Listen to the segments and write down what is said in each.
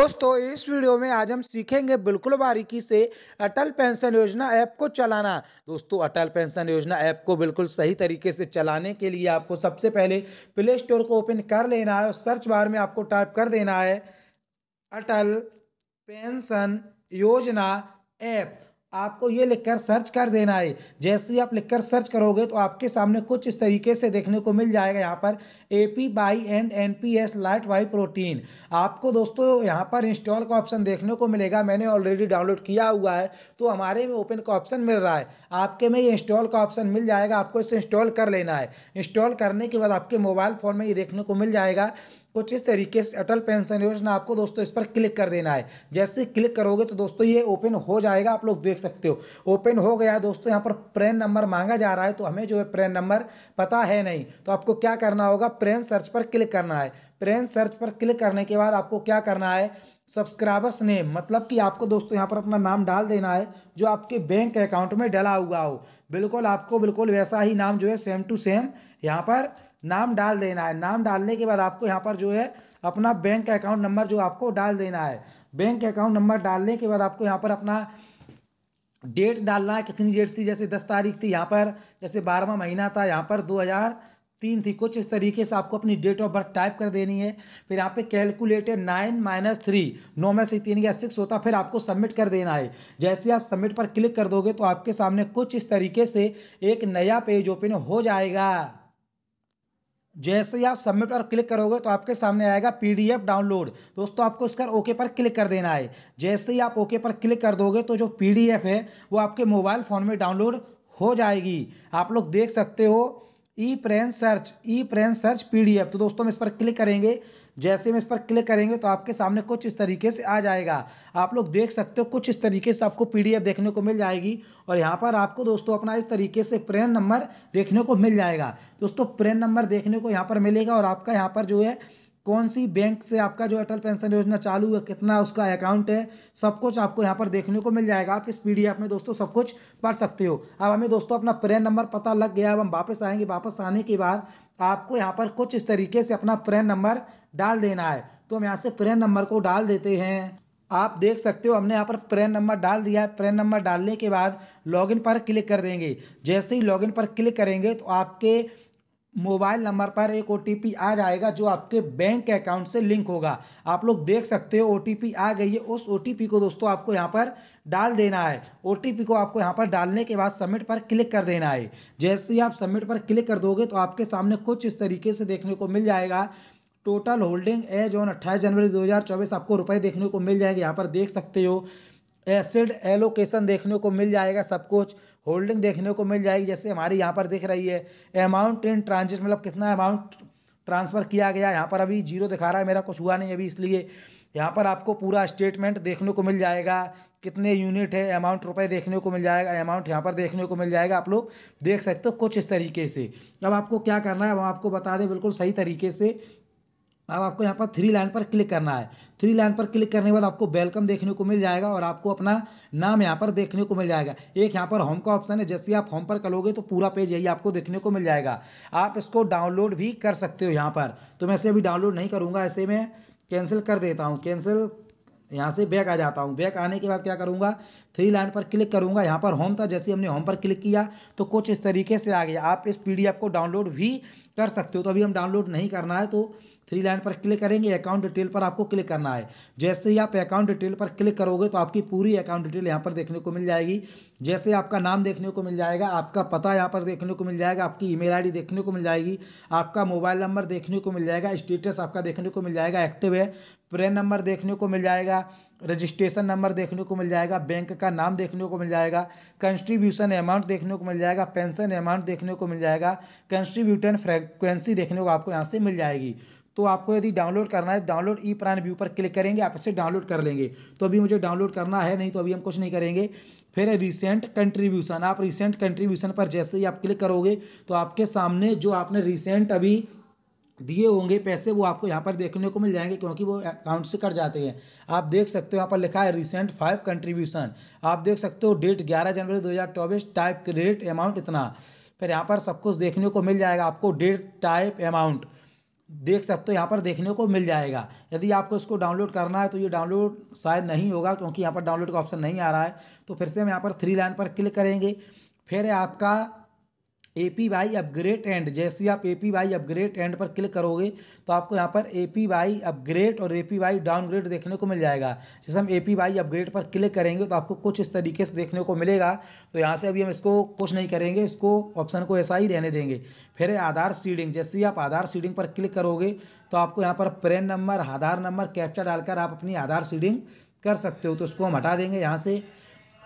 दोस्तों इस वीडियो में आज हम सीखेंगे बिल्कुल बारीकी से अटल पेंशन योजना ऐप को चलाना दोस्तों अटल पेंशन योजना ऐप को बिल्कुल सही तरीके से चलाने के लिए आपको सबसे पहले प्ले स्टोर को ओपन कर लेना है और सर्च बार में आपको टाइप कर देना है अटल पेंशन योजना ऐप आपको ये लिखकर सर्च कर देना है जैसे ही आप लिखकर सर्च करोगे तो आपके सामने कुछ इस तरीके से देखने को मिल जाएगा यहाँ पर A P by and N P S light Y protein आपको दोस्तों यहाँ पर इंस्टॉल का ऑप्शन देखने को मिलेगा मैंने ऑलरेडी डाउनलोड किया हुआ है तो हमारे में ओपन का ऑप्शन मिल रहा है आपके में ये इंस्टॉल का ऑप्शन मिल जाएगा आपको इसे इंस्टॉल कर लेना है इंस्टॉल करने के बाद आपके मोबाइल फ़ोन में ये देखने को मिल जाएगा कुछ तो इस तरीके से अटल पेंशन योजना आपको दोस्तों इस पर क्लिक कर देना है जैसे क्लिक करोगे तो दोस्तों ये ओपन हो जाएगा आप लोग देख सकते हो ओपन हो गया दोस्तों यहाँ पर प्रेन नंबर मांगा जा रहा है तो हमें जो है प्रेन नंबर पता है नहीं तो आपको क्या करना होगा प्रेन सर्च पर क्लिक करना है प्रेन सर्च पर क्लिक करने के बाद आपको क्या करना है सब्सक्राइबर्स नेम मतलब कि आपको दोस्तों यहाँ पर अपना नाम डाल देना है जो आपके बैंक अकाउंट में डला हुआ हो बिल्कुल आपको बिल्कुल वैसा ही नाम जो है सेम टू सेम यहाँ पर नाम डाल देना है नाम डालने के बाद आपको यहाँ पर जो है अपना बैंक अकाउंट नंबर जो आपको डाल देना है बैंक अकाउंट नंबर डालने के बाद आपको यहाँ पर अपना डेट डालना है कितनी डेट थी जैसे दस तारीख थी यहाँ पर जैसे बारहवा महीना था यहाँ पर दो हज़ार तीन थी कुछ इस तरीके से आपको अपनी डेट ऑफ बर्थ टाइप कर देनी है फिर यहाँ पे कैलकुलेटर नाइन माइनस थ्री नौ में से तीन या सिक्स होता फिर आपको सबमिट कर देना है जैसे आप सबमिट पर क्लिक कर दोगे तो आपके सामने कुछ इस तरीके से एक नया पेज ओपन हो जाएगा जैसे ही आप सबमिट पर क्लिक करोगे तो आपके सामने आएगा पीडीएफ डाउनलोड दोस्तों आपको इसका ओके पर क्लिक कर देना है जैसे ही आप ओके पर क्लिक कर दोगे तो जो पीडीएफ है वो आपके मोबाइल फ़ोन में डाउनलोड हो जाएगी आप लोग देख सकते हो E PRAN search E PRAN search PDF तो दोस्तों हम इस पर क्लिक करेंगे जैसे हम इस पर क्लिक करेंगे तो आपके सामने कुछ इस तरीके से आ जाएगा आप लोग देख सकते हो कुछ इस तरीके से आपको पीडीएफ देखने को मिल जाएगी और यहाँ पर आपको दोस्तों अपना इस तरीके से प्रेन नंबर देखने को मिल जाएगा दोस्तों प्रेन नंबर देखने को यहाँ पर मिलेगा और आपका यहाँ पर जो है कौन सी बैंक से आपका जो अटल पेंशन योजना चालू है कितना उसका अकाउंट है सब कुछ आपको यहाँ पर देखने को मिल जाएगा आप इस पीडीएफ में दोस्तों सब कुछ पढ़ सकते हो अब हमें दोस्तों अपना प्रेन नंबर पता लग गया अब हम वापस आएंगे वापस आने के बाद आपको यहाँ पर कुछ इस तरीके से अपना प्रेन नंबर डाल देना है तो हम यहाँ से प्रेन नंबर को डाल देते हैं आप देख सकते हो हमने यहाँ पर प्रेन नंबर डाल दिया है प्रेन नंबर डालने के बाद लॉगिन पर क्लिक कर देंगे जैसे ही लॉगिन पर क्लिक करेंगे तो आपके मोबाइल नंबर पर एक ओ आ जाएगा जो आपके बैंक अकाउंट से लिंक होगा आप लोग देख सकते हो ओ आ गई है उस ओ को दोस्तों आपको यहाँ पर डाल देना है ओ को आपको यहाँ पर डालने के बाद सबमिट पर क्लिक कर देना है जैसे ही आप सबमिट पर क्लिक कर दोगे तो आपके सामने कुछ इस तरीके से देखने को मिल जाएगा टोटल होल्डिंग एज ऑन अट्ठाईस जनवरी 2024 आपको रुपए देखने को मिल जाएगा यहाँ पर देख सकते हो एसिड एलोकेशन देखने को मिल जाएगा सब कुछ होल्डिंग देखने को मिल जाएगी जैसे हमारी यहाँ पर दिख रही है अमाउंट इन ट्रांजिट मतलब कितना अमाउंट ट्रांसफ़र किया गया यहाँ पर अभी जीरो दिखा रहा है मेरा कुछ हुआ नहीं अभी इसलिए यहाँ पर आपको पूरा स्टेटमेंट देखने को मिल जाएगा कितने यूनिट है अमाउंट रुपए देखने को मिल जाएगा अमाउंट यहाँ पर देखने को मिल जाएगा आप लोग देख सकते हो कुछ इस तरीके से अब आपको क्या करना है अब आपको बता दें बिल्कुल सही तरीके से अब आपको यहाँ पर थ्री लाइन पर क्लिक करना है थ्री लाइन पर क्लिक करने के बाद आपको वेलकम देखने को मिल जाएगा और आपको अपना नाम यहाँ पर देखने को मिल जाएगा एक यहाँ पर होम का ऑप्शन है जैसे आप होम पर करोगे तो पूरा पेज यही आपको देखने को मिल जाएगा आप इसको डाउनलोड भी कर सकते हो यहाँ पर तो मैं इसे अभी डाउनलोड नहीं करूँगा ऐसे में कैंसिल कर देता हूँ कैंसिल यहाँ से बैक आ जाता हूँ बैक आने के बाद क्या करूँगा थ्री लाइन पर क्लिक करूँगा यहाँ पर होम था जैसे हमने होम पर क्लिक किया तो कुछ इस तरीके से आ गया आप इस पीडीएफ को डाउनलोड भी कर सकते हो तो अभी हम डाउनलोड नहीं करना है तो थ्री लाइन पर क्लिक करेंगे अकाउंट डिटेल पर आपको क्लिक करना है जैसे ही आप अकाउंट डिटेल पर क्लिक करोगे तो आपकी पूरी अकाउंट डिटेल यहाँ पर देखने को मिल जाएगी जैसे आपका नाम देखने को मिल जाएगा आपका पता यहाँ पर देखने को मिल जाएगा आपकी ईमेल आईडी देखने को मिल जाएगी आपका मोबाइल नंबर देखने को मिल जाएगा स्टेटस आपका देखने को मिल जाएगा एक्टिव है प्रेन नंबर देखने को मिल जाएगा रजिस्ट्रेशन नंबर देखने को मिल जाएगा बैंक का नाम देखने को मिल जाएगा कंस्ट्रीब्यूशन अमाउंट देखने को मिल जाएगा पेंशन अमाउंट देखने को मिल जाएगा कंस्ट्रीब्यूटन फ्रिक्वेंसी देखने को आपको यहाँ से मिल जाएगी तो आपको यदि डाउनलोड करना है डाउनलोड ई प्राण व्यू पर क्लिक करेंगे आप इसे डाउनलोड कर लेंगे तो अभी मुझे डाउनलोड करना है नहीं तो अभी हम कुछ नहीं करेंगे फिर रिसेंट कंट्रीब्यूशन आप रिसेंट कंट्रीब्यूशन पर जैसे ही आप क्लिक करोगे तो आपके सामने जो आपने रिसेंट अभी दिए होंगे पैसे वो आपको यहाँ पर देखने को मिल जाएंगे क्योंकि वो अकाउंट से कट जाते हैं आप देख सकते हो यहाँ पर लिखा है रिसेंट फाइव कंट्रीब्यूशन आप देख सकते हो डेट 11 जनवरी 2024 टाइप क्रेडिट अमाउंट इतना फिर यहाँ पर सब कुछ देखने को मिल जाएगा आपको डेट टाइप अमाउंट देख सकते हो यहाँ पर देखने को मिल जाएगा यदि आपको इसको डाउनलोड करना है तो ये डाउनलोड शायद नहीं होगा क्योंकि यहाँ पर डाउनलोड का ऑप्शन नहीं आ रहा है तो फिर से हम यहाँ पर थ्री लाइन पर क्लिक करेंगे फिर आपका A P Y upgrade and जैसे आप A P Y upgrade and पर क्लिक करोगे तो आपको यहाँ पर ए पी वाई अपग्रेड और ए पी वाई डाउनग्रेड देखने को मिल जाएगा जैसे हम ए पी वाई अपग्रेड पर क्लिक करेंगे तो आपको कुछ इस तरीके से देखने को मिलेगा तो यहाँ से अभी हम इसको कुछ नहीं करेंगे इसको ऑप्शन को ऐसा ही रहने देंगे फिर आधार सीडिंग जैसे ही आप आधार सीडिंग पर क्लिक करोगे तो आपको यहाँ पर PAN number Aadhaar number captcha डालकर आप अपनी आधार सीडिंग कर सकते हो तो उसको हम हटा देंगे यहाँ से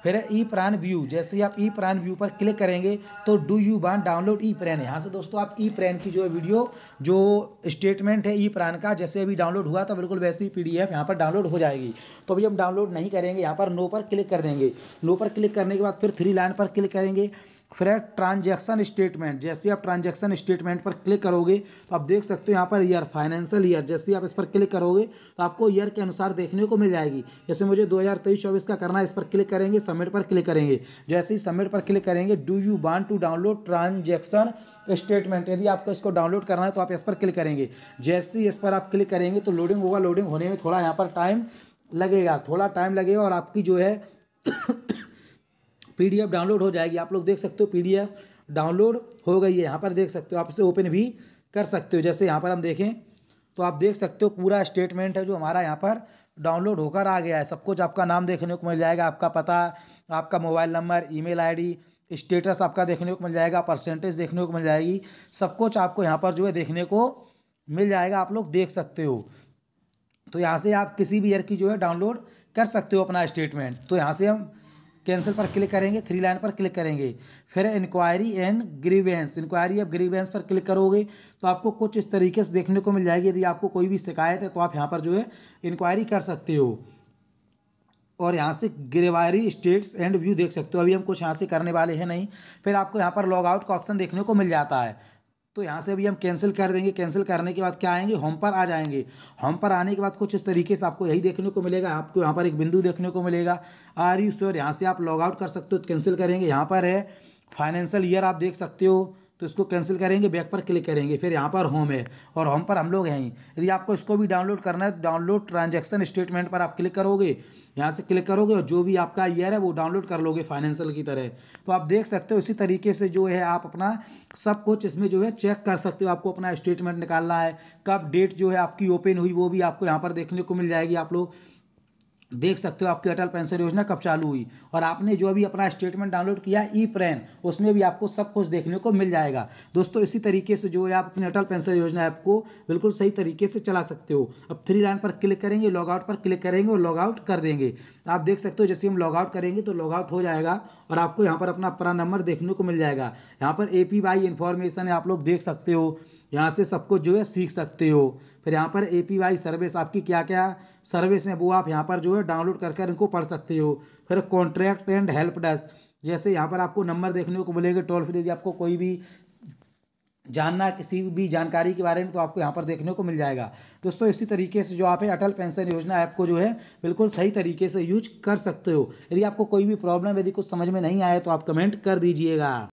फिर है ई प्राण व्यू जैसे ही आप ई प्राण व्यू पर क्लिक करेंगे तो do you want download e PRAN यहाँ से दोस्तों आप ई प्रैन की जो है वीडियो जो स्टेटमेंट है ई प्राण का जैसे अभी डाउनलोड हुआ था तो बिल्कुल वैसे ही पी डी एफ यहाँ पर डाउनलोड हो जाएगी तो अभी हम डाउनलोड नहीं करेंगे यहाँ पर नो पर क्लिक कर देंगे नो पर क्लिक करने के बाद फिर थ्री लाइन पर क्लिक करेंगे फिर है ट्रांजैक्शन स्टेटमेंट जैसे आप ट्रांजैक्शन स्टेटमेंट पर क्लिक करोगे तो आप देख सकते हो यहाँ पर ईयर फाइनेंशियल ईयर जैसे आप इस पर क्लिक करोगे तो आपको ईयर के अनुसार देखने को मिल जाएगी जैसे मुझे 2023-24 का करना है इस पर क्लिक करेंगे सबमिट पर क्लिक करेंगे जैसे ही सबमिट पर क्लिक करेंगे do you want to download transaction statement यदि आपको इसको डाउनलोड करना है तो आप इस पर क्लिक करेंगे जैसे ही इस पर आप क्लिक करेंगे तो लोडिंग होगा लोडिंग होने में थोड़ा यहाँ पर टाइम लगेगा थोड़ा टाइम लगेगा और आपकी जो है पीडीएफ डाउनलोड हो जाएगी आप लोग देख सकते हो पीडीएफ डाउनलोड हो गई है यहाँ पर देख सकते हो आप इसे ओपन भी कर सकते हो जैसे यहाँ पर हम देखें तो आप देख सकते हो पूरा स्टेटमेंट है जो हमारा यहाँ पर डाउनलोड होकर आ गया है सब कुछ आपका नाम देखने को मिल जाएगा आपका पता आपका mobile number email ID status आपका देखने को मिल जाएगा परसेंटेज देखने को मिल जाएगी सब कुछ आपको यहाँ पर जो है देखने को मिल जाएगा आप लोग देख सकते हो तो यहाँ से आप किसी भी ईयर की जो है डाउनलोड कर सकते हो अपना स्टेटमेंट तो यहाँ से हम कैंसिल पर क्लिक करेंगे थ्री लाइन पर क्लिक करेंगे फिर inquiry and grievance inquiry of grievance पर क्लिक करोगे तो आपको कुछ इस तरीके से देखने को मिल जाएगी यदि आपको कोई भी शिकायत है तो आप यहाँ पर जो है इंक्वायरी कर सकते हो और यहाँ से गिरेवारी स्टेट्स एंड व्यू देख सकते हो अभी हम कुछ यहाँ से करने वाले हैं नहीं फिर आपको यहाँ पर लॉग आउट का ऑप्शन देखने को मिल जाता है तो यहाँ से अभी हम कैंसिल कर देंगे कैंसिल करने के बाद क्या आएंगे होम पर आ जाएंगे होम पर आने के बाद कुछ इस तरीके से आपको यही देखने को मिलेगा आपको यहाँ पर एक बिंदु देखने को मिलेगा आर यू श्योर यहाँ से आप लॉग आउट कर सकते हो कैंसिल करेंगे यहाँ पर है फाइनेंशियल ईयर आप देख सकते हो तो इसको कैंसिल करेंगे बैक पर क्लिक करेंगे फिर यहाँ पर होम है और होम पर हम लोग हैं यदि आपको इसको भी डाउनलोड करना है तो डाउनलोड ट्रांजेक्शन स्टेटमेंट पर आप क्लिक करोगे यहाँ से क्लिक करोगे और जो भी आपका ईयर है वो डाउनलोड कर लोगे फाइनेंशियल की तरह तो आप देख सकते हो इसी तरीके से जो है आप अपना सब कुछ इसमें जो है चेक कर सकते हो आपको अपना स्टेटमेंट निकालना है कब डेट जो है आपकी ओपन हुई वो भी आपको यहाँ पर देखने को मिल जाएगी आप लोग देख सकते हो आपकी अटल पेंशन योजना कब चालू हुई और आपने जो अभी अपना स्टेटमेंट डाउनलोड किया ई प्रैन उसमें भी आपको सब कुछ देखने को मिल जाएगा दोस्तों इसी तरीके से जो है आप अपनी अटल पेंशन योजना ऐप को बिल्कुल सही तरीके से चला सकते हो अब थ्री लाइन पर क्लिक करेंगे लॉगआउट पर क्लिक करेंगे और लॉगआउट कर देंगे तो आप देख सकते हो जैसे हम लॉगआउट करेंगे तो लॉगआउट हो जाएगा और आपको यहाँ पर अपना अपना नंबर देखने को मिल जाएगा यहाँ पर ए पी वाई इन्फॉर्मेशन आप लोग देख सकते हो यहाँ से सबको जो है सीख सकते हो फिर यहाँ पर ए पी वाई सर्विस आपकी क्या क्या सर्विस है वो आप यहाँ पर जो है डाउनलोड कर कर इनको पढ़ सकते हो फिर कॉन्ट्रैक्ट एंड हेल्प डेस्क जैसे यहाँ पर आपको नंबर देखने को मिलेगा टोल फ्री आपको कोई भी जानना किसी भी जानकारी के बारे में तो आपको यहाँ पर देखने को मिल जाएगा दोस्तों इसी तरीके से जो आप है अटल पेंशन योजना ऐप को जो है बिल्कुल सही तरीके से यूज कर सकते हो यदि आपको कोई भी प्रॉब्लम यदि कुछ समझ में नहीं आया तो आप कमेंट कर दीजिएगा